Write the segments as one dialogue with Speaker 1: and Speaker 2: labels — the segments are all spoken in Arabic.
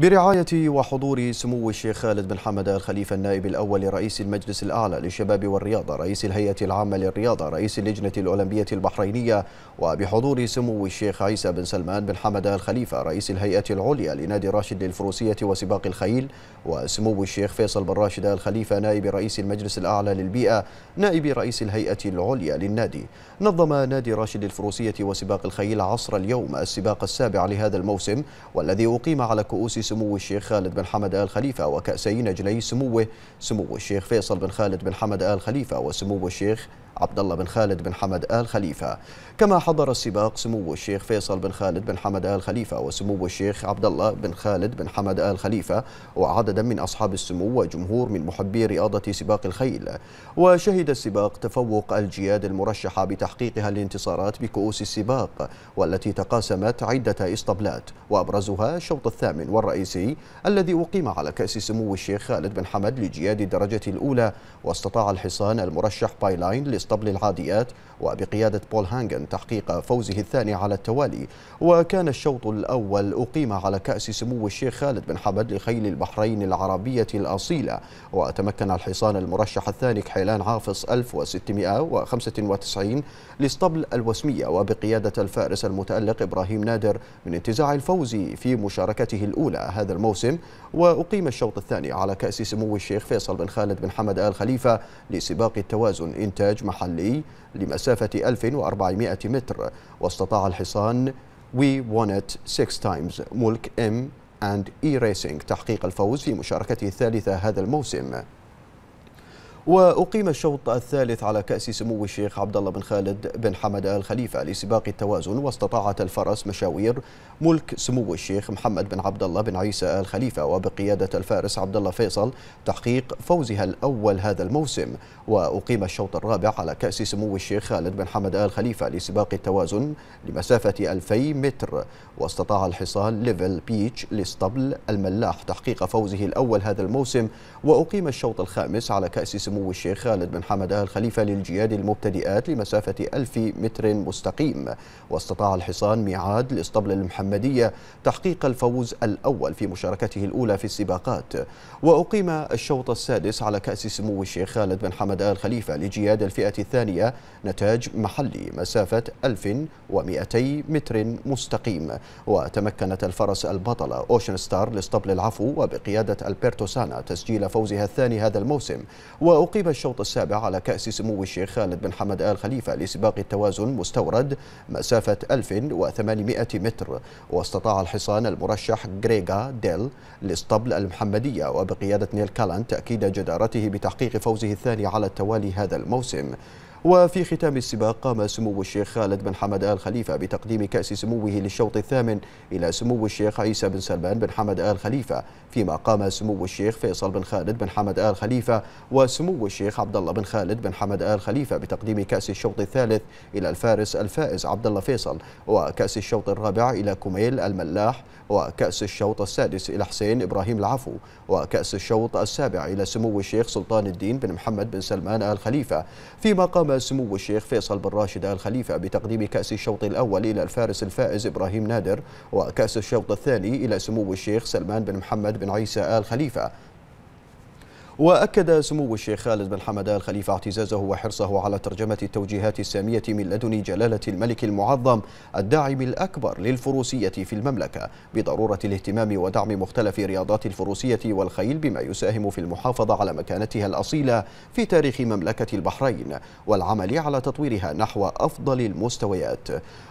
Speaker 1: برعاية وحضور سمو الشيخ خالد بن حمد الخليفة النائب الأول لرئيس المجلس الأعلى للشباب والرياضة رئيس الهيئة العامة للرياضة رئيس اللجنة الأولمبية البحرينية وبحضور سمو الشيخ عيسى بن سلمان بن حمد الخليفة رئيس الهيئة العليا لنادي راشد للفروسية وسباق الخيل وسمو الشيخ فيصل بن راشد الخليفة نائب رئيس المجلس الأعلى للبيئة نائب رئيس الهيئة العليا للنادي نظم نادي راشد للفروسية وسباق الخيل عصر اليوم السباق السابع لهذا الموسم والذي أقيم على كؤوس سمو الشيخ خالد بن حمد آل خليفة وكأسي نجلي سموه سمو الشيخ فيصل بن خالد بن حمد آل خليفة وسمو الشيخ عبد الله بن خالد بن حمد آل خليفة كما حضر السباق سمو الشيخ فيصل بن خالد بن حمد آل خليفة وسمو الشيخ عبد الله بن خالد بن حمد آل خليفة وعددا من أصحاب السمو وجمهور من محبي رياضة سباق الخيل وشهد السباق تفوق الجياد المرشحة بتحقيقها الانتصارات بكؤوس السباق والتي تقاسمت عدة إسطبلات وأبرزها الشوط الثامن والرئيسي الذي أقيم على كأس سمو الشيخ خالد بن حمد لجياد الدرجة الأولى واستطاع الحصان المرشح بايلاين اسطبل العاديات وبقيادة بول هانجن تحقيق فوزه الثاني على التوالي وكان الشوط الأول أقيم على كأس سمو الشيخ خالد بن حمد لخيل البحرين العربية الأصيلة وتمكن الحصان المرشح الثاني كحيلان عافص 1695 لاسطبل الوسمية وبقيادة الفارس المتألق إبراهيم نادر من انتزاع الفوز في مشاركته الأولى هذا الموسم وأقيم الشوط الثاني على كأس سمو الشيخ فيصل بن خالد بن حمد آل خليفة لسباق التوازن إنتاج محمد محلي لمسافة 1400 متر واستطاع الحصان وي وونت 6 تايمز ملك ام اند اي ريسينج تحقيق الفوز في مشاركته الثالثة هذا الموسم وأقيم الشوط الثالث على كأس سمو الشيخ عبد الله بن خالد بن حمد آل خليفة لسباق التوازن واستطاعت الفرس مشاوير ملك سمو الشيخ محمد بن عبد الله بن عيسى آل خليفة وبقيادة الفارس عبد الله فيصل تحقيق فوزها الأول هذا الموسم وأقيم الشوط الرابع على كأس سمو الشيخ خالد بن حمد آل خليفة لسباق التوازن لمسافة 2000 متر واستطاع الحصان ليفل بيتش لاسطبل الملاح تحقيق فوزه الأول هذا الموسم وأقيم الشوط الخامس على كأس سمو سمو الشيخ خالد بن حمد آل خليفة للجياد المبتدئات لمسافة 1000 متر مستقيم واستطاع الحصان ميعاد الإسطبل المحمدية تحقيق الفوز الأول في مشاركته الأولى في السباقات وأقيم الشوط السادس على كأس سمو الشيخ خالد بن حمد آل خليفة لجياد الفئة الثانية نتاج محلي مسافة 1200 متر مستقيم وتمكنت الفرس البطلة أوشن ستار لإسطبل العفو وبقيادة ألبرتو سانا تسجيل فوزها الثاني هذا الموسم وأقيم أقيم الشوط السابع على كأس سمو الشيخ خالد بن حمد آل خليفة لسباق التوازن مستورد مسافة 1800 متر واستطاع الحصان المرشح غريغا ديل لإسطبل المحمدية وبقيادة نيل كالان تأكيد جدارته بتحقيق فوزه الثاني على التوالي هذا الموسم وفي ختام السباق قام سمو الشيخ خالد بن حمد آل خليفة بتقديم كأس سموه للشوط الثامن إلى سمو الشيخ عيسى بن سلمان بن حمد آل خليفة فيما قام سمو الشيخ فيصل بن خالد بن حمد آل خليفة وسمو الشيخ عبد الله بن خالد بن حمد آل خليفة بتقديم كأس الشوط الثالث إلى الفارس الفائز عبد الله فيصل وكأس الشوط الرابع إلى كميل الملاح وكأس الشوط السادس إلى حسين إبراهيم العفو وكأس الشوط السابع إلى سمو الشيخ سلطان الدين بن محمد بن سلمان آل خليفة فيما قام سمو الشيخ فيصل بن راشد آل خليفة بتقديم كأس الشوط الأول إلى الفارس الفائز إبراهيم نادر وكأس الشوط الثاني إلى سمو الشيخ سلمان بن محمد بن عيسى آل خليفة وأكد سمو الشيخ خالد بن حمدان خليفة اعتزازه وحرصه على ترجمة التوجيهات السامية من لدن جلالة الملك المعظم الداعم الأكبر للفروسية في المملكة بضرورة الاهتمام ودعم مختلف رياضات الفروسية والخيل بما يساهم في المحافظة على مكانتها الأصيلة في تاريخ مملكة البحرين والعمل على تطويرها نحو أفضل المستويات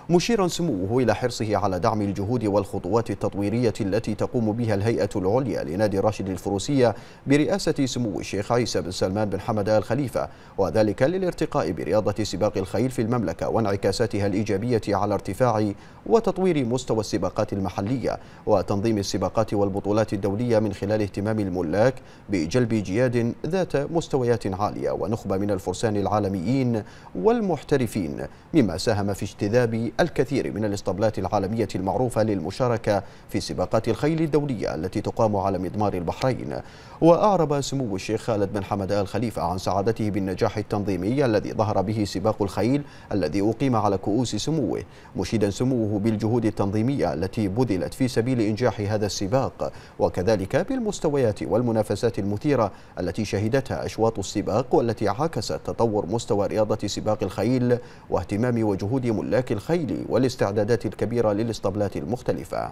Speaker 1: مشيرا سموه إلى حرصه على دعم الجهود والخطوات التطويرية التي تقوم بها الهيئة العليا لنادي راشد الفروسية برئاسة سمو الشيخ عيسى بن سلمان بن حمد آل خليفة وذلك للارتقاء برياضة سباق الخيل في المملكة وانعكاساتها الإيجابية على ارتفاع وتطوير مستوى السباقات المحلية وتنظيم السباقات والبطولات الدولية من خلال اهتمام الملاك بجلب جياد ذات مستويات عالية ونخبة من الفرسان العالميين والمحترفين مما ساهم في اجتذاب الكثير من الاسطبلات العالمية المعروفة للمشاركة في سباقات الخيل الدولية التي تقام على مضمار البحرين وأعرب سمو سمو الشيخ خالد بن حمد آل خليفة عن سعادته بالنجاح التنظيمي الذي ظهر به سباق الخيل الذي أقيم على كؤوس سموه مشيدا سموه بالجهود التنظيمية التي بذلت في سبيل إنجاح هذا السباق وكذلك بالمستويات والمنافسات المثيرة التي شهدتها أشواط السباق والتي عاكست تطور مستوى رياضة سباق الخيل واهتمام وجهود ملاك الخيل والاستعدادات الكبيرة للاسطبلات المختلفة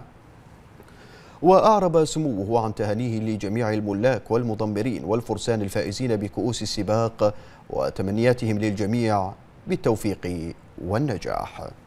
Speaker 1: وأعرب سموه عن تهانيه لجميع الملاك والمضمرين والفرسان الفائزين بكؤوس السباق وتمنياتهم للجميع بالتوفيق والنجاح